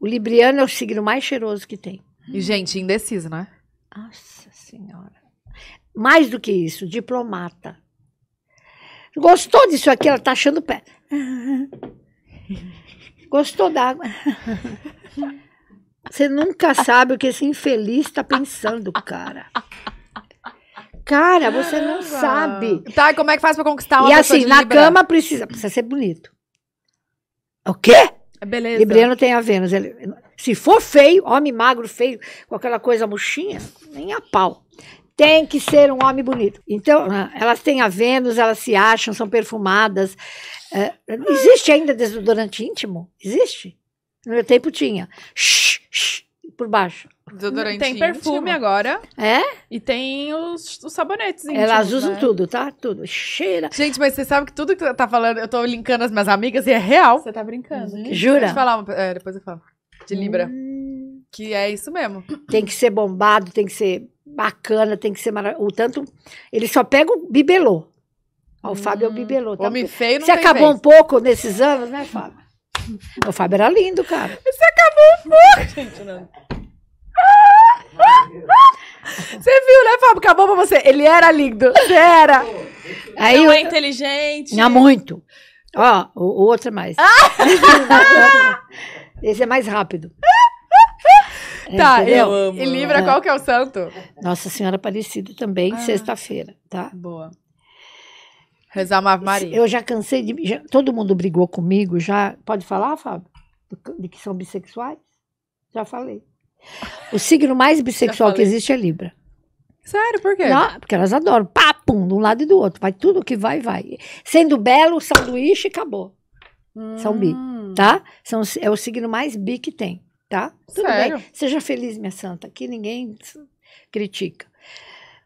O Libriano é o signo mais cheiroso que tem. E gente indeciso, né? Nossa Senhora. Mais do que isso, diplomata. Gostou disso aqui? Ela tá achando pé. Gostou da água? Você nunca sabe o que esse infeliz está pensando, cara. Cara, você não sabe. Tá, e como é que faz para conquistar uma e pessoa assim, na cama precisa, precisa ser bonito. O quê? É, beleza. tem a Vênus. Ele, se for feio, homem magro, feio, com aquela coisa murchinha, nem a pau. Tem que ser um homem bonito. Então, ah, elas têm a Vênus, elas se acham, são perfumadas. É, existe ainda desodorante íntimo? Existe? No meu tempo tinha. Shh, shh, por baixo. Desodorante. Tem perfume íntimo. agora. É? E tem os, os sabonetes íntimos, Elas usam né? tudo, tá? Tudo. Cheira. Gente, mas você sabe que tudo que tá falando, eu tô linkando as minhas amigas e é real. Você tá brincando, uhum. hein? Jura? Deixa eu falar, uma, é, depois eu falo. De Libra. Hum. Que é isso mesmo. Tem que ser bombado, tem que ser bacana, tem que ser maravilhoso. O tanto. Ele só pega o bibelô. Ó, o Fábio hum. é o hum. bibelô. Tá? Homem feio não Você acabou um pouco nesses anos, né, Fábio? O Fábio era lindo, cara. Você acabou um pouco. Gente, não. Você viu, né, Fábio? Acabou pra você. Ele era lindo. Você era. Aí, não é inteligente. Não, muito. Ó, o, o outro é mais. Ah! Esse é mais rápido. tá, Entendeu? eu amo. E Libra, qual que é o santo? Nossa Senhora Aparecida também, ah. sexta-feira, tá? Boa. Rezar uma Maria. Eu já cansei de... Já, todo mundo brigou comigo já. Pode falar, Fábio? De que são bissexuais? Já falei. O signo mais bissexual que existe é Libra. Sério, por quê? Não, porque elas adoram. pum, de um lado e do outro. Vai tudo que vai, vai. Sendo belo, sanduíche, acabou. Hum. São bi, hum. tá? São, é o signo mais bi que tem, tá? Tudo Sério? bem. Seja feliz, minha santa, que ninguém critica.